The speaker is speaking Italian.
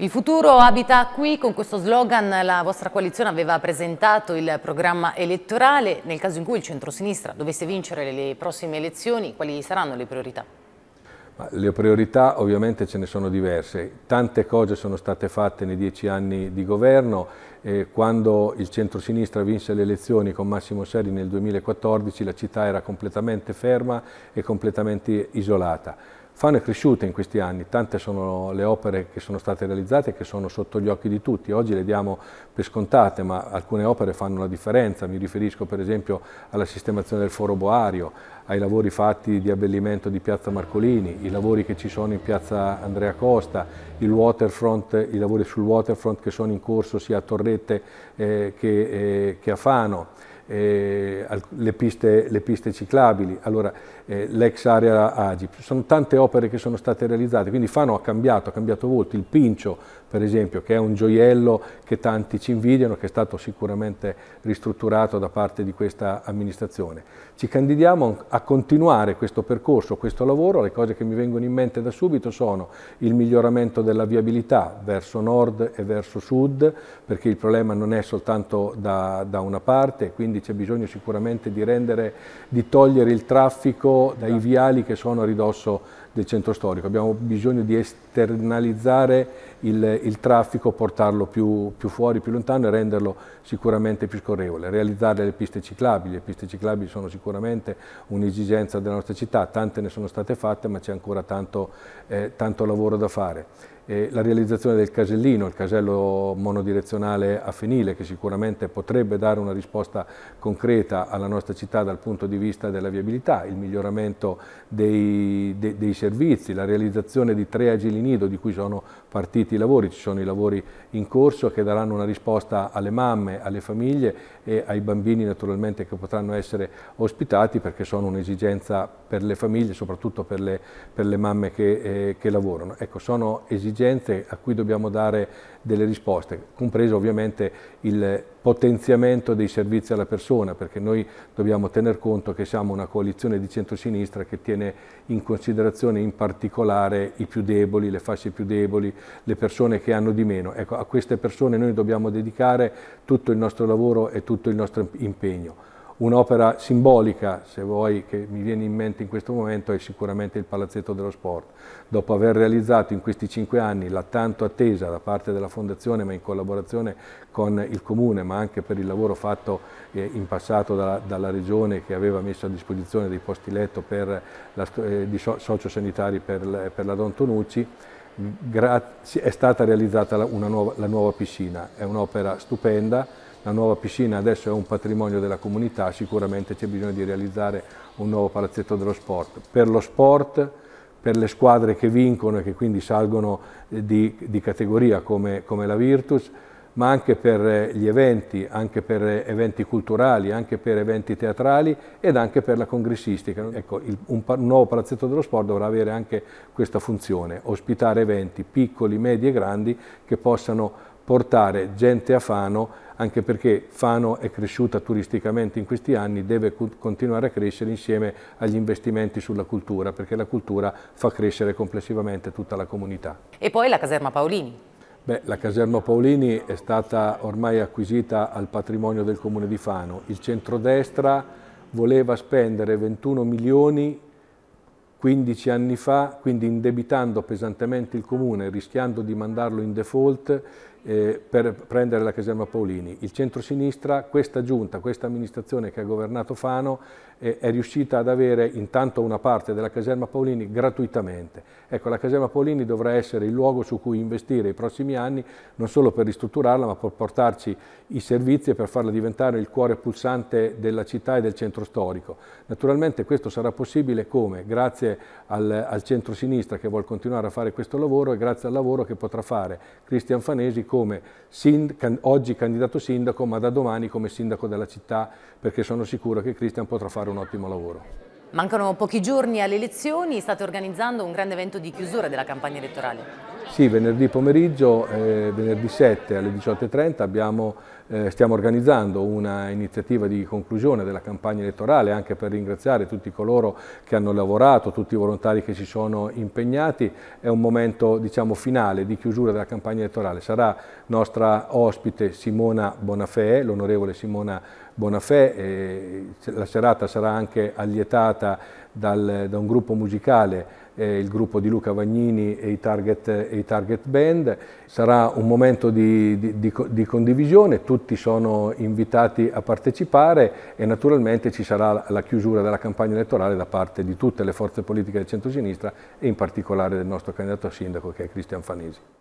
Il futuro abita qui, con questo slogan la vostra coalizione aveva presentato il programma elettorale. Nel caso in cui il centrosinistra dovesse vincere le prossime elezioni, quali saranno le priorità? Le priorità ovviamente ce ne sono diverse, tante cose sono state fatte nei dieci anni di governo, eh, quando il centrosinistra vinse le elezioni con Massimo Seri nel 2014 la città era completamente ferma e completamente isolata fanno è cresciuta in questi anni, tante sono le opere che sono state realizzate e che sono sotto gli occhi di tutti, oggi le diamo per scontate ma alcune opere fanno la differenza, mi riferisco per esempio alla sistemazione del foro Boario, ai lavori fatti di abbellimento di Piazza Marcolini, i lavori che ci sono in Piazza Andrea Costa, i lavori sul waterfront che sono in corso sia a Torrette eh, che, eh, che a Fano eh, le, piste, le, piste, ciclabili, allora, eh, l'ex area Agip. Sono tante opere che sono state realizzate, quindi Fano ha cambiato, ha cambiato volto, il Pincio per esempio, che è un gioiello che tanti ci invidiano, che è stato sicuramente ristrutturato da parte di questa amministrazione. Ci candidiamo a continuare questo percorso, questo lavoro, le cose che mi vengono in mente da subito sono il miglioramento della viabilità verso nord e verso sud, perché il problema non è soltanto da, da una parte, quindi c'è bisogno sicuramente di rendere, di togliere il traffico dai esatto. viali che sono a ridosso del centro storico, abbiamo bisogno di esternalizzare il, il traffico, portarlo più, più, fuori, più lontano e renderlo sicuramente più scorrevole, realizzare le piste ciclabili, le piste ciclabili sono sicuramente un'esigenza della nostra città, tante ne sono state fatte ma c'è ancora tanto, eh, tanto lavoro da fare la realizzazione del casellino, il casello monodirezionale a Fenile, che sicuramente potrebbe dare una risposta concreta alla nostra città dal punto di vista della viabilità, il miglioramento dei, de, dei servizi servizi, la realizzazione di tre agili nido di cui sono partiti i lavori, ci sono i lavori in corso che daranno una risposta alle mamme, alle famiglie e ai bambini naturalmente che potranno essere ospitati perché sono un'esigenza per le famiglie, soprattutto per le, per le mamme che, eh, che lavorano. Ecco, sono esigenze a cui dobbiamo dare delle risposte, compreso ovviamente il potenziamento dei servizi alla persona, perché noi dobbiamo tener conto che siamo una coalizione di centrosinistra che tiene in considerazione in particolare i più deboli, le fasce più deboli, le persone che hanno di meno. Ecco, a queste persone noi dobbiamo dedicare tutto il nostro lavoro e tutto il nostro impegno. Un'opera simbolica, se vuoi, che mi viene in mente in questo momento è sicuramente il Palazzetto dello Sport. Dopo aver realizzato in questi cinque anni la tanto attesa da parte della Fondazione, ma in collaborazione con il Comune, ma anche per il lavoro fatto eh, in passato dalla Regione che aveva messo a disposizione dei posti letto per la, eh, di sociosanitari per, per la Don Tonucci, è stata realizzata la nuova, la nuova piscina. È un'opera stupenda la nuova piscina adesso è un patrimonio della comunità, sicuramente c'è bisogno di realizzare un nuovo palazzetto dello sport. Per lo sport, per le squadre che vincono e che quindi salgono eh, di, di categoria come, come la Virtus, ma anche per eh, gli eventi, anche per eh, eventi culturali, anche per eventi teatrali ed anche per la congressistica. Ecco, il, un, un, nuovo palazzetto dello sport dovrà avere anche questa funzione, ospitare eventi piccoli, medi e grandi che possano portare gente a Fano, anche perché Fano è cresciuta turisticamente in questi anni, deve continuare a crescere insieme agli investimenti sulla cultura, perché la cultura fa crescere complessivamente tutta la comunità. E poi la caserma Paolini. Beh, la caserma Paolini è stata ormai acquisita al patrimonio del comune di Fano. Il centrodestra voleva spendere 21 milioni 15 anni fa, quindi indebitando pesantemente il comune, rischiando di mandarlo in default, eh, per prendere la caserma Paolini. Il centro-sinistra, questa giunta, questa amministrazione che ha governato Fano, eh, è riuscita ad avere intanto una parte della caserma Paolini gratuitamente. Ecco, la caserma Paolini dovrà essere il luogo su cui investire i prossimi anni, non solo per ristrutturarla, ma per portarci i servizi e per farla diventare il cuore pulsante della città e del centro storico. Naturalmente questo sarà possibile come? Grazie al, al centro-sinistra che vuole continuare a fare questo lavoro e grazie al lavoro che potrà fare Cristian Fanesi con come sind oggi candidato sindaco, ma da domani come sindaco della città, perché sono sicuro che Cristian potrà fare un ottimo lavoro. Mancano pochi giorni alle elezioni, state organizzando un grande evento di chiusura della campagna elettorale. Sì, venerdì pomeriggio, eh, venerdì 7 alle 18.30 abbiamo eh, stiamo organizzando una iniziativa di conclusione della campagna elettorale anche per ringraziare tutti coloro che hanno lavorato, tutti i volontari che si sono impegnati. È un momento diciamo, finale di chiusura della campagna elettorale. Sarà nostra ospite Simona Bonafè, l'onorevole Simona Bonafè. Eh, la serata sarà anche allietata dal, da un gruppo musicale eh, il gruppo di Luca Vagnini e i Target, e i target Band. Sarà un momento di, di, di condivisione, tutti tutti sono invitati a partecipare e naturalmente ci sarà la chiusura della campagna elettorale da parte di tutte le forze politiche del centro-sinistra e in particolare del nostro candidato a sindaco che è Cristian Fanesi.